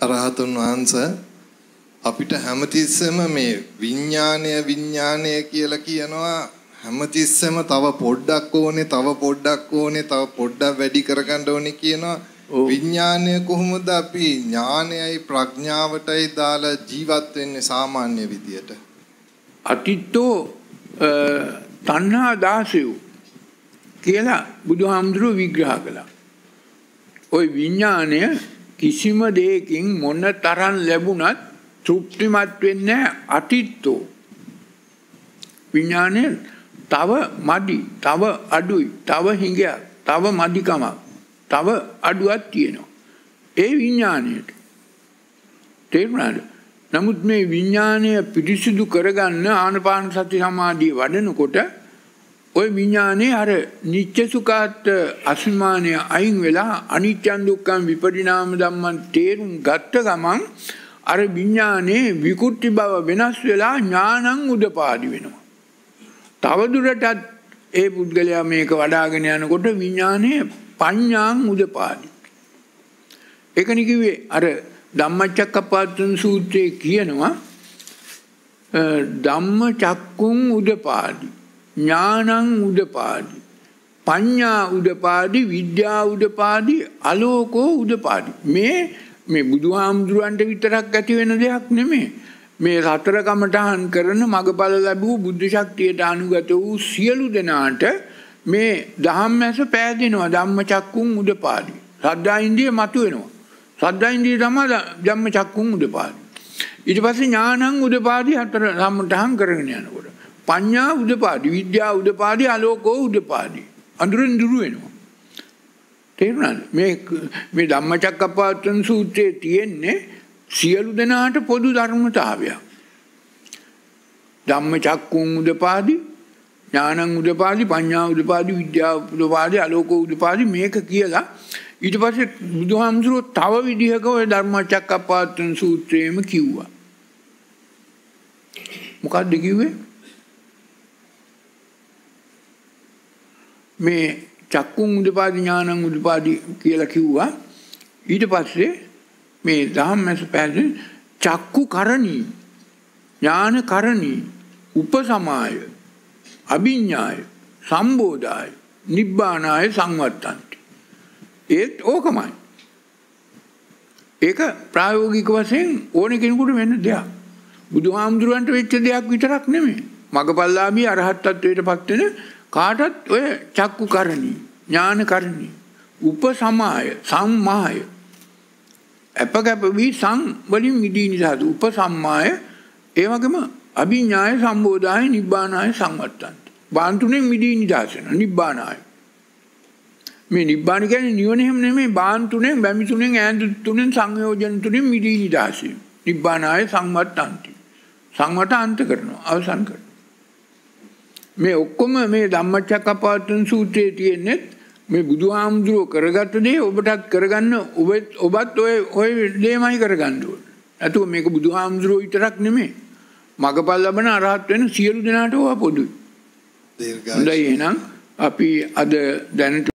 රහතුන් වහන්ස අපිට හැමතිස්සෙම මේ විඥානය විඥානය කියලා කියනවා හැමතිස්සෙම තව පොඩ්ඩක් ඕනේ තව පොඩ්ඩක් ඕනේ තව පොඩ්ඩක් වැඩි කරගන්න ඕනේ කියනවා විඥානය කොහොමද අපි ඥානයයි ප්‍රඥාවටයි දාලා ජීවත් වෙන්නේ සාමාන්‍ය විදියට අටිටෝ තණ්හා දාසයෝ කියලා බුදුහාමුදුරුවෝ විග්‍රහ කළා. ওই විඥානය කිසිම දෙයකින් මොන තරම් ලැබුණත් තෘප්තිමත් වෙන්නේ අතිත්තෝ විඥානය තව මදි තව අඩුයි තව හිඟයක් තව මදිකමක් තව අඩුවක් තියෙනවා ඒ විඥාණයට තේරුණාද නමුත් මේ විඥාණය පිරිසිදු කරගන්න ආනපාන සති සමාධිය වඩනකොට ඔය විඥානේ අර නිත්‍ය සුඛාත් අසුමානය අයින් වෙලා අනිත්‍යං දුක්ඛං විපරිණාම ධම්මං තේරුම් ගත්ත ගමන් අර විඥානේ විකුට්ටි බව වෙනස් වෙලා ඥානං උදපාදි වෙනවා. තවදුරටත් ඒ පුද්ගලයා මේක වඩාගෙන යනකොට විඥානේ පඤ්ඤාං උදපාදි. ඒකනි කිව්වේ අර ධම්මචක්කපවත්තන සූත්‍රයේ කියනවා ධම්ම චක්කුං උදපාදි ඥානං උදපාදි. පඤ්ඤා උදපාදි විද්‍යා උදපාදි අලෝකෝ උදපාදි. මේ මේ බුදුහාමුදුරුවන්ට විතරක් ඇති වෙන දෙයක් නෙමේ. මේ සතර කමඨහන් කරන මගඵල ලැබූ බුද්ධ ශක්තියට අනුගත වූ සියලු දෙනාට මේ ධම්මැස පෑදෙනවා ධම්මචක්කුන් උදපාදි. සද්ධා ඉන්ද්‍රිය මතුවෙනවා. සද්ධා ඉන්ද්‍රිය තමයි ධම්මචක්කුන් උදපාදි. ඊට පස්සේ ඥානං උදපාදි හතර සම්මතහන් කරගෙන යනවා. පඤ්ඥා උදපාඩි විද්‍යා උදපාඩි අලෝකෝ උදපාඩි. අඳුරෙන් දුරුවෙනවා. තේරුණන් මේ ධම්මචක් අපාත්තන සූත්‍රයේ තියෙන්නේ සියලු දෙනාට පොදු ධර්මතාවයක්. ධම්ම චක්කුන් උදපාදි ඥානං උදපාදි පඤ්ඤා උදපාදි විද්‍යා උදපාදි අලෝක උදපාදි මේක කියලා ඊට පස්සේ බුදුහාමුදුරුවෝ තව විදිහක ওই ධර්මචක්කප්පවත්තන සූත්‍රයේම කිව්වා. මොකක්ද කිව්වේ? මේ චක්කුන් උදපාදි ඥානං උදපාදි කියලා කිව්වා ඊට පස්සේ මේ දහම්මැස පැහැදිලි චක්කු කරණී ඥාන කරණී උපසමාය අභිඥාය සම්බෝධාය නිබ්බානාය සංවත්තන්ති ඒත් ඕකමයි ඒක ප්‍රායෝගික වශයෙන් ඕන කෙනෙකුට වෙන්න දෙයක් බුදුහාමුදුරුවන්ට වෙච්ච දෙයක් විතරක් නෙමෙයි මගපල්ලාමී අරහත් තත්වයට පත්වෙන කාටත් ඔය චක්කු කරණී ඥාන කරණී උපසමාය සම්මාය අප කැපවී සංවලින් මිදී නිසාද උපසම්මාය ඒ වගේම අභිඥාය සම්බෝධාය නිබ්බානාය සංවත්තන්ත බාන්තුනේ මිදී නිදාසන නිබ්බානාය මේ නිබ්බාන කියන්නේ නිවන එහෙම නෙමෙයි බාන්තුනේ බැමිතුනේ ඈඳුතුනේ සංයෝජන තුනේ මිදී නිදාසය නිබ්බානාය සංවත්තන්ති සංවට අන්ත කරනවා අවසන් කරනවා මේ ඔක්කොම මේ ධම්මචක්කපවත්තන සූත්‍රයේ තියෙන්නේත් මේ බුදුහාමුදුරුව කරගත්ත දේ ඔබටත් කරගන්න ඔබත් ඔබත් ඔය ඔය දේමයි කරගන්න ඕන. නැතුව මේක බුදුහාමුදුරුව විතරක් නෙමෙයි. මගපල් ලබන අරහත් වෙන සියලු දෙනාට ඕවා පොදුයි. හොඳයි එහෙනම් අපි අද දැනට